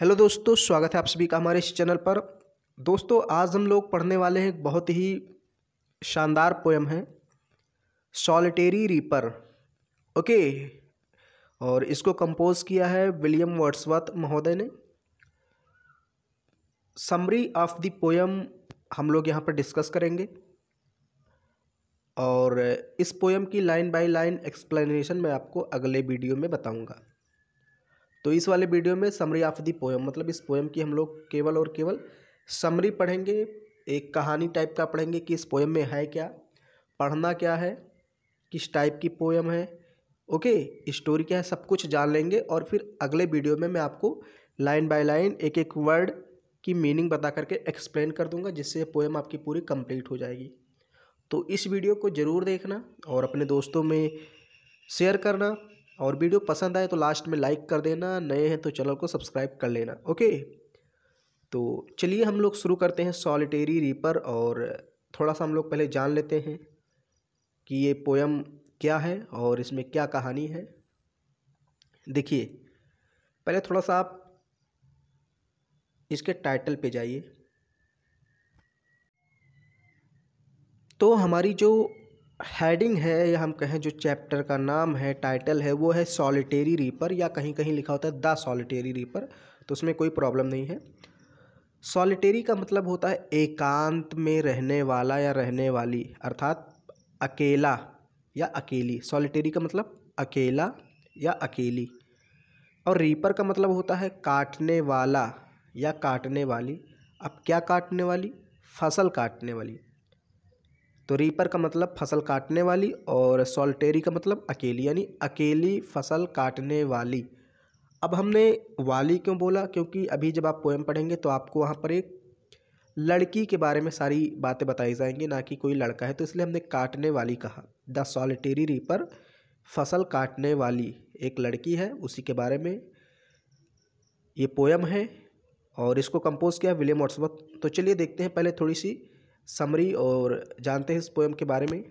hello दोस्तों स्वागत है आप सभी का हमारे इस चैनल पर दोस्तों आज हम लोग पढ़ने वाले हैं बहुत ही शानदार पोएम है सॉलिटेरी रीपर ओके और इसको कंपोज किया है विलियम वर्ड्सवर्थ महोदय ने समरी ऑफ द पोएम हम लोग यहाँ पर डिस्कस करेंगे और इस पोएम की लाइन बाय लाइन एक्सप्लेनेशन मैं आपको अगले वीडियो में बताऊंगा तो इस वाले वीडियो में समरी ऑफ दी पोएम मतलब इस पोएम की हम लोग केवल और केवल समरी पढ़ेंगे एक कहानी टाइप का पढ़ेंगे कि इस पोएम में है क्या पढ़ना क्या है किस टाइप की पोएम है ओके स्टोरी क्या है सब कुछ जान लेंगे और फिर अगले वीडियो में मैं आपको लाइन बाय लाइन एक एक वर्ड की मीनिंग बता करके एक्सप्लेन कर दूंगा जिससे पोएम आपकी पूरी कंप्लीट हो जाएगी तो इस वीडियो को ज़रूर देखना और अपने दोस्तों में शेयर करना और वीडियो पसंद आए तो लास्ट में लाइक कर देना नए हैं तो चैनल को सब्सक्राइब कर लेना ओके तो चलिए हम लोग शुरू करते हैं सॉलिटेरी रीपर और थोड़ा सा हम लोग पहले जान लेते हैं कि ये पोएम क्या है और इसमें क्या कहानी है देखिए पहले थोड़ा सा आप इसके टाइटल पे जाइए तो हमारी जो हेडिंग है या हम कहें जो चैप्टर का नाम है टाइटल है वो है सॉलिटेरी रीपर या कहीं कहीं लिखा होता है द सॉलिटेरी रीपर तो उसमें कोई प्रॉब्लम नहीं है सॉलिटेरी का मतलब होता है एकांत में रहने वाला या रहने वाली अर्थात अकेला या अकेली सॉलिटेरी का मतलब अकेला या अकेली और रीपर का मतलब होता है काटने वाला या काटने वाली अब क्या काटने वाली फसल काटने वाली तो रीपर का मतलब फसल काटने वाली और सॉल्टेरी का मतलब अकेली यानी अकेली फसल काटने वाली अब हमने वाली क्यों बोला क्योंकि अभी जब आप पोएम पढ़ेंगे तो आपको वहाँ पर एक लड़की के बारे में सारी बातें बताई जाएंगी ना कि कोई लड़का है तो इसलिए हमने काटने वाली कहा द सॉलिटेरी रीपर फसल काटने वाली एक लड़की है उसी के बारे में ये पोएम है और इसको कंपोज़ किया विलियम वॉट्सवर्थ तो चलिए देखते हैं पहले थोड़ी सी समरी और जानते हैं इस पोएम के बारे में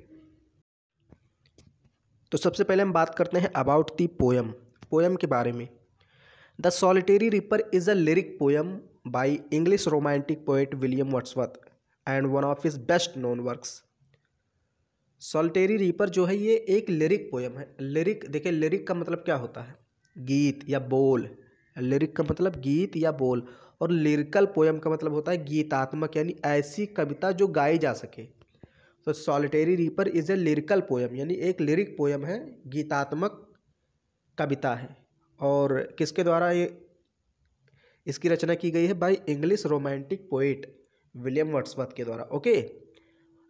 तो सबसे पहले हम बात करते हैं अबाउट दी पोएम पोएम के बारे में the solitary reaper is a lyric poem by English romantic poet William Wordsworth and one of his best known works solitary reaper जो है ये एक लिरिक पोएम है लिरिक देखिए लिरिक का मतलब क्या होता है गीत या बोल लिरिक का मतलब गीत या बोल और लिरिकल पोएम का मतलब होता है गीतात्मक यानी ऐसी कविता जो गाई जा सके तो solitary reaper is a lyrical poem यानी एक लिरिक पोएम है गीतात्मक कविता है और किसके द्वारा ये इसकी रचना की गई है by English romantic poet William Wordsworth के द्वारा okay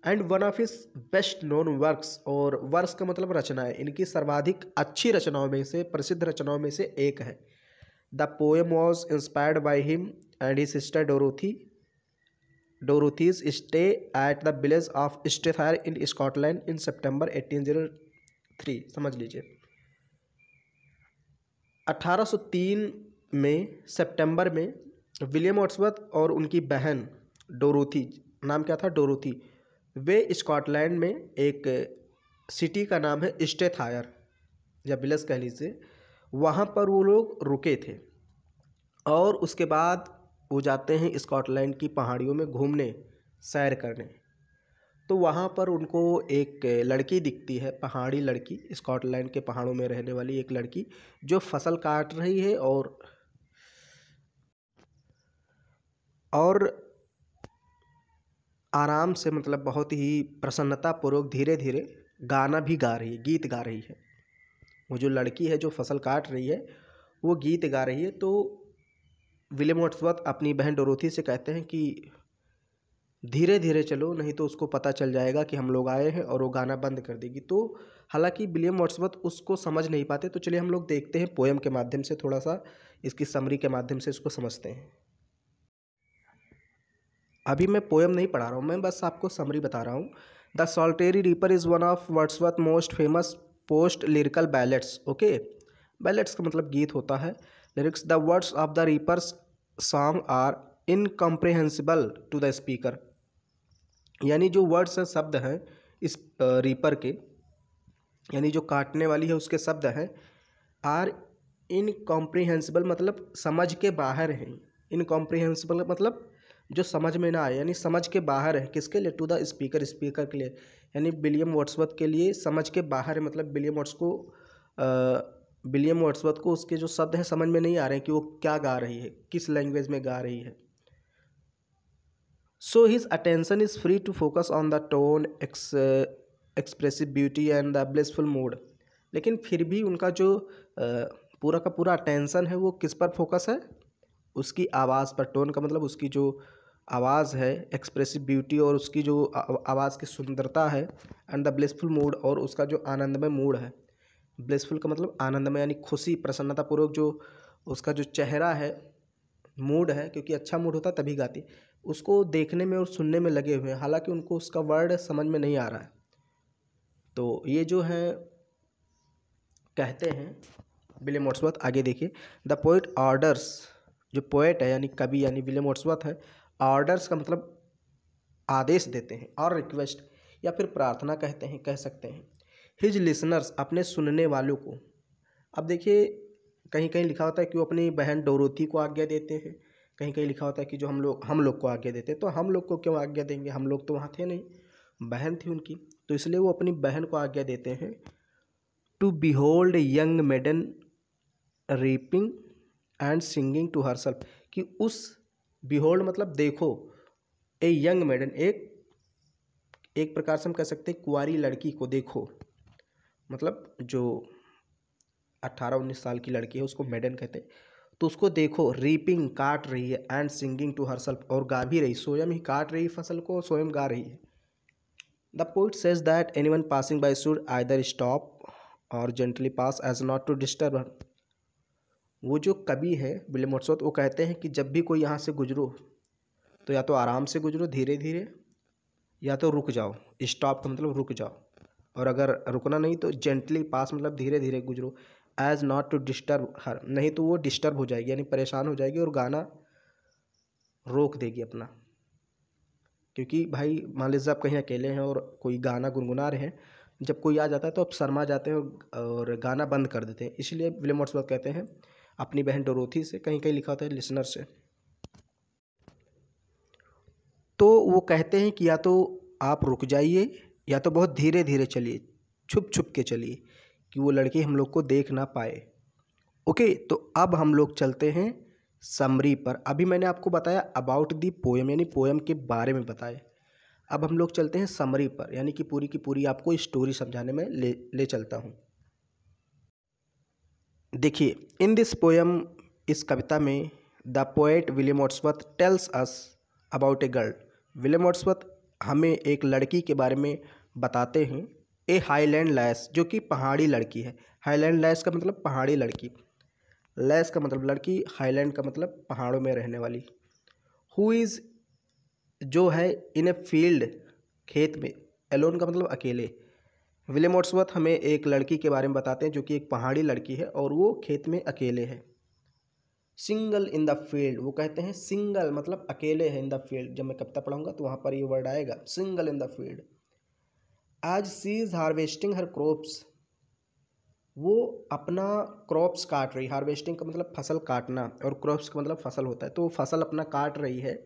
and one of his best known works और वर्क्स का मतलब रचना है इनकी सर्वाधिक अच्छी रचनाओं में से प्रसिद्ध रचनाओं में से एक है the poem was inspired by him and he sister Dorothy Dorothy's stay at the village of Strathyre in Scotland in September eighteen zero three समझ लीजिए सौ तीन में सेप्टेम्बर में विलियम ऑट्सवर्थ और उनकी बहन डोरोथी नाम क्या था डोरोथी वे स्कॉटलैंड में एक सिटी का नाम है स्टेथायर या विलेज कह लीजिए वहाँ पर वो लोग रुके थे और उसके बाद वो जाते हैं स्कॉटलैंड की पहाड़ियों में घूमने सैर करने तो वहाँ पर उनको एक लड़की दिखती है पहाड़ी लड़की स्कॉटलैंड के पहाड़ों में रहने वाली एक लड़की जो फसल काट रही है और और आराम से मतलब बहुत ही प्रसन्नतापूर्वक धीरे धीरे गाना भी गा रही है गीत गा रही है वो जो लड़की है जो फसल काट रही है वो गीत गा रही है तो विलियम वर्ड्सवर्थ अपनी बहन डोरोथी से कहते हैं कि धीरे धीरे चलो नहीं तो उसको पता चल जाएगा कि हम लोग आए हैं और वो गाना बंद कर देगी तो हालांकि विलियम वर्ड्सवर्थ उसको समझ नहीं पाते तो चलिए हम लोग देखते हैं पोएम के माध्यम से थोड़ा सा इसकी समरी के माध्यम से इसको समझते हैं अभी मैं पोएम नहीं पढ़ा रहा हूँ मैं बस आपको समरी बता रहा हूँ the solitary reaper is one of Wordsworth most famous post lyrical ballads okay ballads का मतलब गीत होता है lyrics the words of the reaper's song are incomprehensible to the speaker यानी जो वर्ड्स हैं शब्द हैं इस रीपर के यानी जो काटने वाली है उसके शब्द हैं आर इनकॉम्प्रीहेंसिबल मतलब समझ के बाहर हैं इनकॉम्प्रिहेंसिबल मतलब जो समझ में ना आए यानी समझ के बाहर है किसके लिए टू द स्पीकर स्पीकर के लिए यानी विलियम वर्ड्सवर्थ के लिए समझ के बाहर है मतलब विलियम वर्ड्स को विलियम वर्ड्सवर्थ को उसके जो शब्द हैं समझ में नहीं आ रहे हैं कि वो क्या गा रही है किस लैंग्वेज में गा रही है so his attention is free to focus on the tone ex expressive beauty and the blissful mood लेकिन फिर भी उनका जो पूरा का पूरा अटेंशन है वो किस पर फोकस है उसकी आवाज़ पर टोन का मतलब उसकी जो आवाज़ है एक्सप्रेसिव ब्यूटी और उसकी जो आवाज़ की सुंदरता है एंड द ब्लेसफुल मूड और उसका जो आनंदमय मूड है ब्लेसफुल का मतलब आनंदमय यानी खुशी प्रसन्नतापूर्वक जो उसका जो चेहरा है मूड है क्योंकि अच्छा मूड होता तभी गाती उसको देखने में और सुनने में लगे हुए हैं हालांकि उनको उसका वर्ड समझ में नहीं आ रहा है तो ये जो है कहते हैं विलियम वॉट्सवर्थ आगे देखिए द पोइट ऑर्डर्स जो पोइट है यानी कवि यानी विलियम वॉट्सवर्थ है ऑर्डर्स का मतलब आदेश देते हैं और रिक्वेस्ट या फिर प्रार्थना कहते हैं कह सकते हैं हिज लिसनर्स अपने सुनने वालों को अब देखिए कहीं कहीं लिखा होता है कि वो अपनी बहन डोरोथी को आज्ञा देते हैं कहीं कहीं लिखा होता है कि जो हम लोग हम लोग को आज्ञा देते हैं तो हम लोग को क्यों आज्ञा देंगे हम लोग तो वहाँ थे नहीं बहन थी उनकी तो इसलिए वो अपनी बहन को आज्ञा देते हैं to behold young maiden reaping and singing to herself कि उस बिहोल्ड मतलब देखो ए यंग मैडन एक एक प्रकार से हम कह सकते हैं कुआरी लड़की को देखो मतलब जो अट्ठारह उन्नीस साल की लड़की है उसको मैडन कहते हैं तो उसको देखो रीपिंग काट रही है and singing to herself और गा भी रही स्वयं ही काट रही फसल को और स्वयं गा रही है the poet says that anyone passing by should either stop or gently pass as not to disturb her वो जो कवि है विलियमोत्सव वो कहते हैं कि जब भी कोई यहाँ से गुजरो तो या तो आराम से गुजरो धीरे धीरे या तो रुक जाओ स्टॉप का मतलब रुक जाओ और अगर रुकना नहीं तो जेंटली पास मतलब धीरे धीरे गुजरो as not to disturb her नहीं तो वो डिस्टर्ब हो जाएगी यानी परेशान हो जाएगी और गाना रोक देगी अपना क्योंकि भाई मान लीजिए आप कहीं अकेले हैं और कोई गाना गुनगुना रहे हैं जब कोई आ जाता है तो आप शर्मा जाते हैं और गाना बंद कर देते हैं इसलिए विलियम वाट्सवर्थ कहते हैं अपनी बहन डोरोथी से कहीं कहीं लिखा था लिसनर से तो वो कहते हैं कि या तो आप रुक जाइए या तो बहुत धीरे धीरे चलिए छुप छुप के चलिए कि वो लड़की हम लोग को देख ना पाए ओके तो अब हम लोग चलते हैं समरी पर अभी मैंने आपको बताया अबाउट दी पोएम यानी पोएम के बारे में बताए अब हम लोग चलते हैं समरी पर यानी कि पूरी की पूरी आपको स्टोरी समझाने में ले ले चलता हूँ देखिए इन दिस पोएम इस कविता में the poet William Wordsworth tells us about a girl William Wordsworth हमें एक लड़की के बारे में बताते हैं ए हाईलैंड लैस जो कि पहाड़ी लड़की है हाईलैंड लैस का मतलब पहाड़ी लड़की लैस का मतलब लड़की हाईलैंड का मतलब पहाड़ों में रहने वाली हु इज़ जो है इन ए फील्ड खेत में एलोन का मतलब अकेले विलियम ऑट्सवर्थ हमें एक लड़की के बारे में बताते हैं जो कि एक पहाड़ी लड़की है और वो खेत में अकेले है सिंगल इन द फील्ड वो कहते हैं सिंगल मतलब अकेले है इन द फील्ड जब मैं कविता पढ़ाऊंगा तो वहाँ पर ये वर्ड आएगा single in the field as she is harvesting her crops वो अपना क्रॉप्स काट रही हार्वेस्टिंग का मतलब फसल काटना और क्रॉप्स का मतलब फसल होता है तो वो फसल अपना काट रही है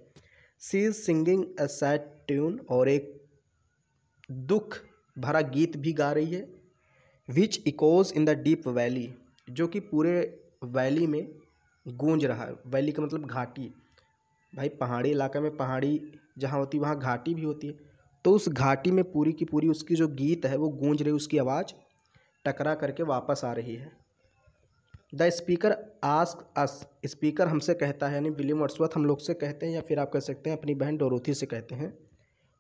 she is singing a sad tune और एक दुख भरा गीत भी गा रही है which echoes in the deep valley जो कि पूरे वैली में गूंज रहा है वैली का मतलब घाटी भाई पहाड़ी इलाका में पहाड़ी जहाँ होती है वहाँ घाटी भी होती है तो उस घाटी में पूरी की पूरी उसकी जो गीत है वो गूंज रही उसकी आवाज़ टकरा करके वापस आ रही है the speaker asks us speaker हमसे कहता है यानी विलियम वर्सवर्थ हम लोग से कहते हैं या फिर आप कह सकते हैं अपनी बहन डोरोथी से कहते हैं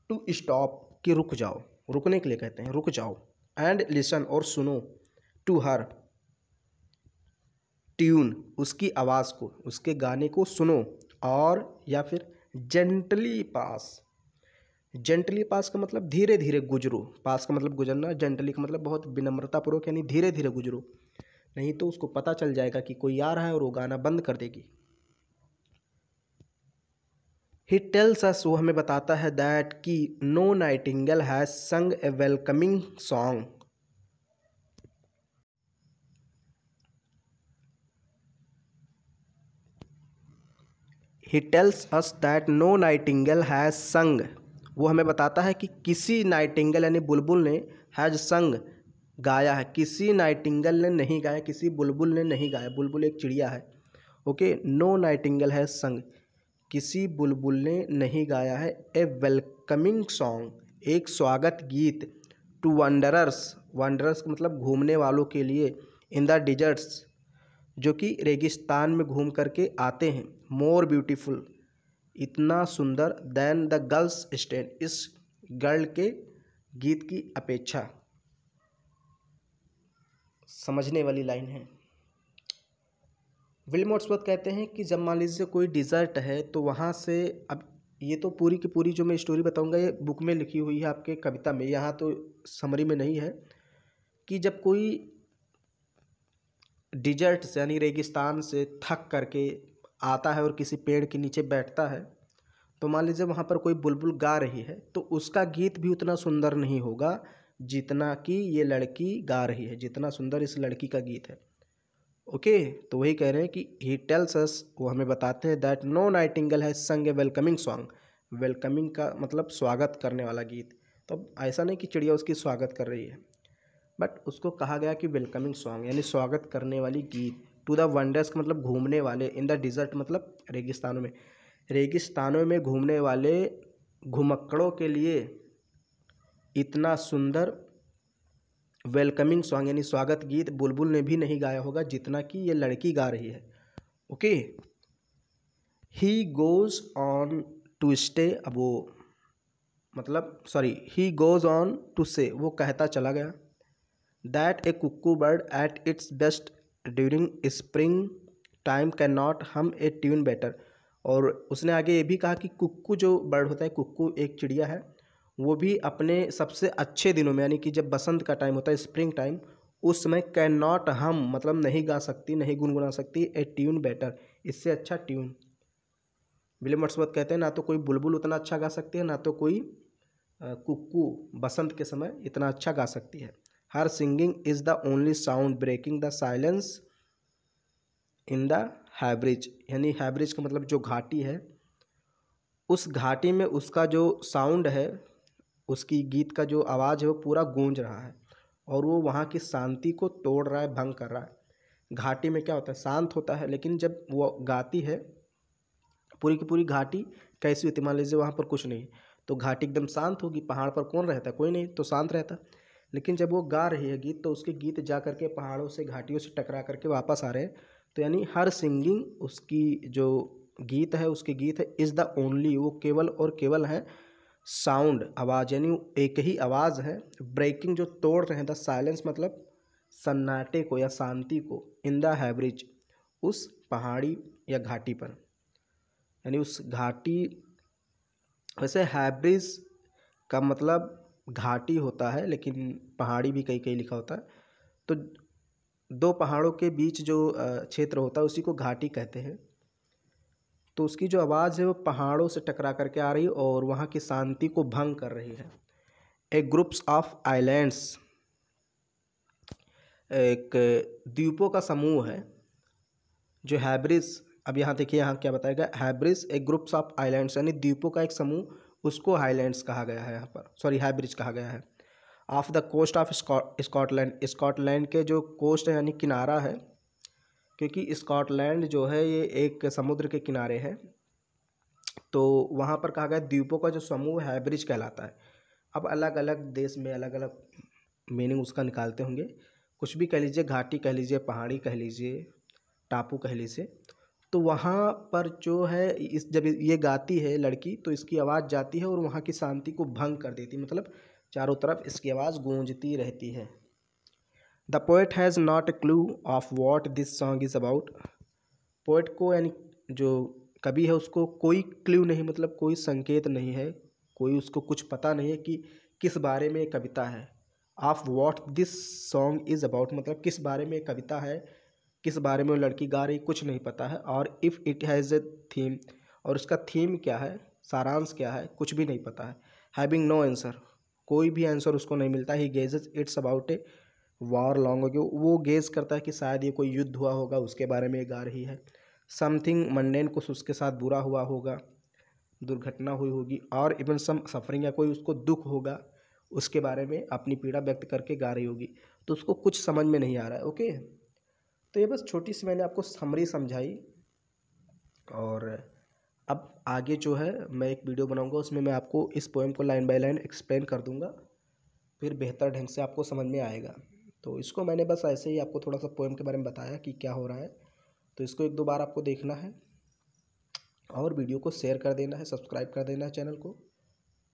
टू स्टॉप कि रुक जाओ रुकने के लिए कहते हैं रुक जाओ एंड लिसन और सुनो टू हर ट्यून उसकी आवाज़ को उसके गाने को सुनो और या फिर जेंटली पास जेंटली पास का मतलब धीरे धीरे गुजरो पास का मतलब गुजरना जेंटली का मतलब बहुत विनम्रतापूर्वक यानी धीरे धीरे गुजरो नहीं तो उसको पता चल जाएगा कि कोई आ रहा है और वो गाना बंद कर देगी ही टेल्स अस वो हमें बताता है दैट कि no nightingale has sung a welcoming song he tells us that no nightingale has sung वो हमें बताता है कि किसी नाइटिंगल यानी बुलबुल ने हैज़ संग गाया है किसी नाइटिंगल ने नहीं गाया किसी बुलबुल ने नहीं गाया बुलबुल एक चिड़िया है ओके नो नाइटिंगल हैज़ संग किसी बुलबुल ने नहीं गाया है ए वेलकमिंग सॉन्ग एक स्वागत गीत टू वंडरर्स वंडरर्स मतलब घूमने वालों के लिए इन द डिजर्ट्स जो कि रेगिस्तान में घूम करके आते हैं मोर ब्यूटीफुल इतना सुंदर दैन द गर्ल्स स्टैंड इस गर्ल के गीत की अपेक्षा समझने वाली लाइन है विलमोट्सवर्थ कहते हैं कि जब मान लीजिए कोई डिज़र्ट है तो वहाँ से अब ये तो पूरी की पूरी जो मैं स्टोरी बताऊँगा ये बुक में लिखी हुई है आपके कविता में यहाँ तो समरी में नहीं है कि जब कोई डिजर्ट से यानी रेगिस्तान से थक करके आता है और किसी पेड़ के नीचे बैठता है तो मान लीजिए वहाँ पर कोई बुलबुल गा रही है तो उसका गीत भी उतना सुंदर नहीं होगा जितना कि ये लड़की गा रही है जितना सुंदर इस लड़की का गीत है ओके तो वही कह रहे हैं कि ही टेल्स अस वो हमें बताते हैं दैट नो नाइटिंगल है संग ए वेलकमिंग सॉन्ग वेलकमिंग का मतलब स्वागत करने वाला गीत तो अब ऐसा नहीं कि चिड़िया उसकी स्वागत कर रही है बट उसको कहा गया कि वेलकमिंग सॉन्ग यानी स्वागत करने वाली गीत टू द वंडर्स का मतलब घूमने वाले इन द डिज़र्ट मतलब रेगिस्तानों में रेगिस्तानों में घूमने वाले घुमक्कड़ों के लिए इतना सुंदर वेलकमिंग सॉन्ग यानी स्वागत गीत बुलबुल ने भी नहीं गाया होगा जितना कि ये लड़की गा रही है okay he goes on to say अब वो मतलब sorry he goes on to say वो कहता चला गया that a cuckoo bird at its best during spring time can not hum a tune better और उसने आगे ये भी कहा कि कुक्कू जो बर्ड होता है कुक्कू एक चिड़िया है वो भी अपने सबसे अच्छे दिनों में यानी कि जब बसंत का टाइम होता है स्प्रिंग टाइम उस समय कैन नॉट हम मतलब नहीं गा सकती नहीं गुनगुना सकती ए ट्यून बेटर इससे अच्छा ट्यून विलियम वर्ड्सवर्थ कहते हैं ना तो कोई बुलबुल उतना अच्छा गा सकती है ना तो कोई कुकू बसंत के समय इतना अच्छा गा सकती है her singing is the only sound breaking the silence in the Hebrides यानी हैवरेज का मतलब जो घाटी है उस घाटी में उसका जो साउंड है उसकी गीत का जो आवाज़ है वो पूरा गूँज रहा है और वो वहाँ की शांति को तोड़ रहा है भंग कर रहा है घाटी में क्या होता है शांत होता है लेकिन जब वो गाती है पूरी की पूरी घाटी कैसी होती मान लीजिए वहाँ पर कुछ नहीं तो घाटी एकदम शांत होगी पहाड़ पर कौन रहता है कोई नहीं तो शांत रहता लेकिन जब वो गा रही है गीत तो उसके गीत जा करके पहाड़ों से घाटियों से टकरा करके वापस आ रहे हैं तो यानी हर सिंगिंग उसकी जो गीत है उसके गीत है इज़ द ओनली वो केवल और केवल है साउंड आवाज़ यानी एक ही आवाज़ है ब्रेकिंग जो तोड़ रहे हैं द साइलेंस मतलब सन्नाटे को या शांति को इन द हैवरेज उस पहाड़ी या घाटी पर यानी उस घाटी वैसे हैब्रिज का मतलब घाटी होता है लेकिन पहाड़ी भी कई कई लिखा होता है तो दो पहाड़ों के बीच जो क्षेत्र होता है उसी को घाटी कहते हैं तो उसकी जो आवाज़ है वो पहाड़ों से टकरा करके आ रही है और वहाँ की शांति को भंग कर रही है ए ग्रुप्स ऑफ आइलैंड्स एक द्वीपों का समूह है जो हैब्रिस अब यहाँ देखिए यहाँ क्या बताया गया हैब्रिस एक ग्रुप्स ऑफ आइलैंड्स यानी द्वीपों का एक समूह उसको हाईलैंड्स कहा गया है यहाँ पर सॉरी हाईब्रिज कहा गया है off the coast of Scotland Scotland के जो कोस्ट है यानी किनारा है क्योंकि स्कॉटलैंड जो है ये एक समुद्र के किनारे है तो वहाँ पर कहा गया द्वीपों का जो समूह है ब्रिज कहलाता है अब अलग अलग देश में अलग अलग मीनिंग उसका निकालते होंगे कुछ भी कह लीजिए घाटी कह लीजिए पहाड़ी कह लीजिए टापू कह लीजिए तो वहाँ पर जो है इस जब ये गाती है लड़की तो इसकी आवाज़ जाती है और वहाँ की शांति को भंग कर देती मतलब चारों तरफ इसकी आवाज़ गूंजती रहती है the poet has not a clue of what this song is about poet को यानी जो कवि है उसको कोई क्ल्यू नहीं मतलब कोई संकेत नहीं है कोई उसको कुछ पता नहीं है कि किस बारे में कविता है of what this song is about मतलब किस बारे में कविता है किस बारे में वो लड़की गा रही कुछ नहीं पता है और if it has a theme और उसका थीम क्या है सारांश क्या है कुछ भी नहीं पता है हैविंग नो आंसर कोई भी आंसर उसको नहीं मिलता he guesses it's about a war long होगी वो गेज करता है कि शायद ये कोई युद्ध हुआ होगा उसके बारे में ये गा रही है समथिंग मंडेन कुछ उसके साथ बुरा हुआ होगा दुर्घटना हुई होगी और इवन सम सफरिंग या कोई उसको दुख होगा उसके बारे में अपनी पीड़ा व्यक्त करके गा रही होगी तो उसको कुछ समझ में नहीं आ रहा है ओके तो ये बस छोटी सी मैंने आपको समरी समझाई और अब आगे जो है मैं एक वीडियो बनाऊंगा उसमें मैं आपको इस पोएम को लाइन बाय लाइन एक्सप्लेन कर दूंगा फिर बेहतर ढंग से आपको समझ में आएगा तो इसको मैंने बस ऐसे ही आपको थोड़ा सा पोएम के बारे में बताया कि क्या हो रहा है तो इसको एक दो बार आपको देखना है और वीडियो को शेयर कर देना है सब्सक्राइब कर देना है चैनल को